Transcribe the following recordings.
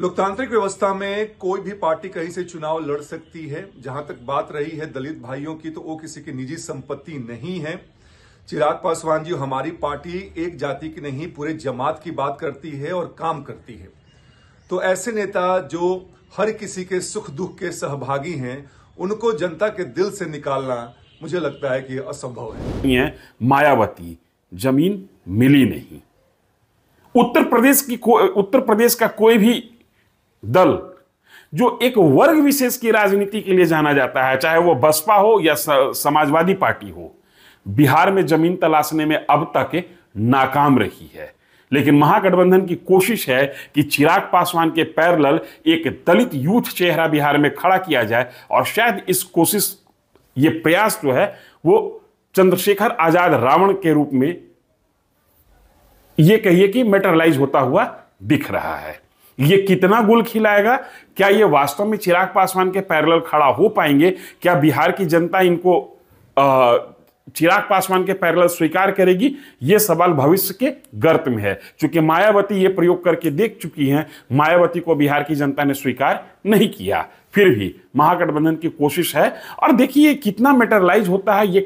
लोकतांत्रिक व्यवस्था में कोई भी पार्टी कहीं से चुनाव लड़ सकती है जहां तक बात रही है दलित भाइयों की तो वो किसी की निजी संपत्ति नहीं है चिराग पासवान जी हमारी पार्टी एक जाति की नहीं पूरे जमात की बात करती है और काम करती है तो ऐसे नेता जो हर किसी के सुख दुख के सहभागी हैं उनको जनता के दिल से निकालना मुझे लगता है कि असंभव है मायावती जमीन मिली नहीं उत्तर प्रदेश की उत्तर प्रदेश का कोई भी दल जो एक वर्ग विशेष की राजनीति के लिए जाना जाता है चाहे वो बसपा हो या समाजवादी पार्टी हो बिहार में जमीन तलाशने में अब तक नाकाम रही है लेकिन महागठबंधन की कोशिश है कि चिराग पासवान के पैरल एक दलित यूथ चेहरा बिहार में खड़ा किया जाए और शायद इस कोशिश ये प्रयास जो है वो चंद्रशेखर आजाद रावण के रूप में ये कहिए कि मेटरलाइज होता हुआ दिख रहा है ये कितना गुल खिलाएगा क्या ये वास्तव में चिराग पासवान के पैरेलल खड़ा हो पाएंगे क्या बिहार की जनता इनको आ, चिराग पासवान के पैरेलल स्वीकार करेगी ये सवाल भविष्य के गर्त में है क्योंकि मायावती ये प्रयोग करके देख चुकी हैं मायावती को बिहार की जनता ने स्वीकार नहीं किया फिर भी महागठबंधन की कोशिश है और देखिए कितना मेटरलाइज होता है ये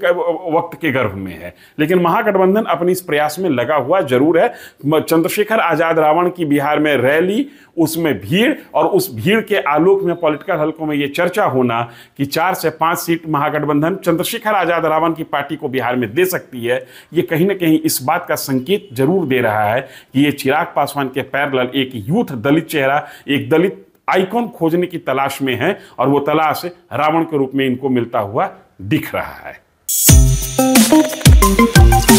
वक्त के गर्भ में है लेकिन महागठबंधन अपने इस प्रयास में लगा हुआ जरूर है चंद्रशेखर आजाद रावण की बिहार में रैली उसमें भीड़ और उस भीड़ के आलोक में पॉलिटिकल हलकों में ये चर्चा होना कि चार से पांच सीट महागठबंधन चंद्रशेखर आजाद रावण की पार्टी को बिहार में दे सकती है ये कहीं ना कहीं इस बात का संकेत जरूर दे रहा है कि ये चिराग पासवान के पैरल एक यूथ दलित चेहरा एक दलित आइकॉन खोजने की तलाश में हैं और वो तलाश रावण के रूप में इनको मिलता हुआ दिख रहा है